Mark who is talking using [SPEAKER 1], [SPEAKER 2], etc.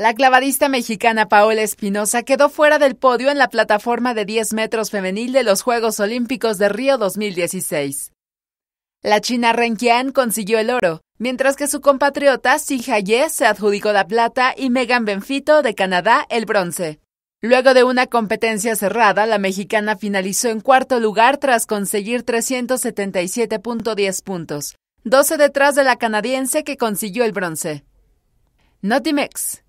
[SPEAKER 1] La clavadista mexicana Paola Espinosa quedó fuera del podio en la plataforma de 10 metros femenil de los Juegos Olímpicos de Río 2016. La china Ren consiguió el oro, mientras que su compatriota Si Ye se adjudicó la plata y Megan Benfito de Canadá el bronce. Luego de una competencia cerrada, la mexicana finalizó en cuarto lugar tras conseguir 377.10 puntos, 12 detrás de la canadiense que consiguió el bronce. Notimex